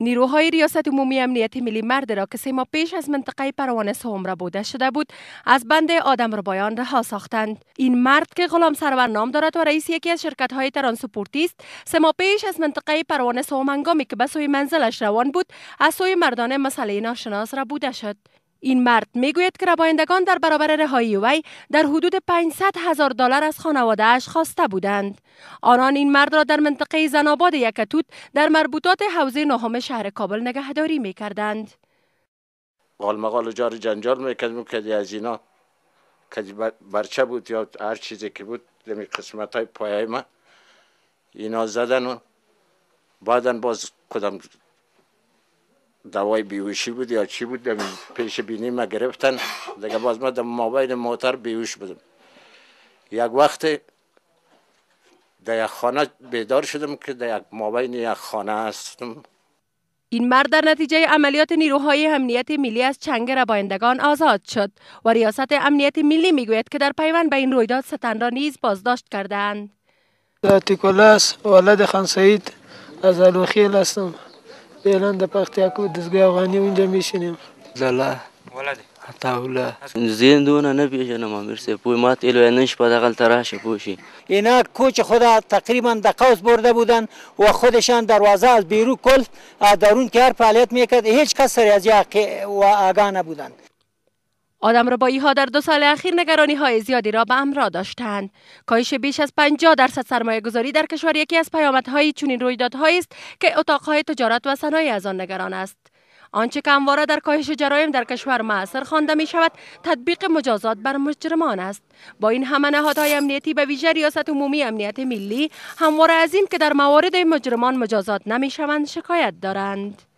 نیروهای ریاست عمومی امنیت ملی مرد را که سه ماه پیش از منطقه پروانه سوم را بوده شده بود از بند آدم بایان رها ساختند این مرد که غلام سرور نام دارد و رئیس یکی از شرکت های ترانسپورتی است سه ماه پیش از منطقه پروانه سوم هنگامی که به سوی منزلش روان بود از سوی مردان مسئله ناشناس را بوده شد این مرد میگوید که ربایندگان در برابر رهایی وی در حدود 500 هزار دلار از خانواده اش خواسته بودند آنان این مرد را در منطقه زناباد یکتوت در مربوطات حوزه نهم شهر کابل نگهداری میکردند قال مقال جار جنجال میکردم که از اینا که برچه بود یا هر چیزی که بود دمی یعنی قسمت های پایه ما اینا زدن و بعدا باز کدام دوای بیوشی بود یا چی بود پیش بینی ما گرفتن دیگه باز ما در مابین موتر بیهوش بودم یک وقت در یک خانه بیدار شدم که در یک مابین یک خانه هستم این مرد در نتیجه عملیات نیروهای امنیت ملی از چنگ ربایندگان آزاد شد و ریاست امنیت ملی میگوید که در پیوند به این رویداد ستن را نیز بازداشت کردند. تیکولاس ولد خان از الوخیل هستم فعلا د پختیاکو دزګي افغاني اونجا میشنیم لاله ولدي عطا الله زين دونه نه پیژنم امیر سه پوی مات الو نش په دغل تراشه پوشی اینا کوچ خدا تقریبا د قوس برده بودن و خودشان دروازه از بیرو کل درون که هر فعالیت میکرد هیچ کس سریازی و آگاه نبودن ربایی ها در دو سال اخیر نگرانی های زیادی را به امرا داشتند. کاهش بیش از 50 درصد سرمایه گذاری در کشور یکی از پیامدهای چنین رویدادهایی است که اتاقهای تجارت و صنایع از آن نگران است. آنچه که همواره در کاهش جرایم در کشور معصر خوانده می شود تطبیق مجازات بر مجرمان است با این همه نهادهای امنیتی به ویژه ریاست عمومی امنیت ملی همواره از این که در موارد مجرمان مجازات نمی شوند شکایت دارند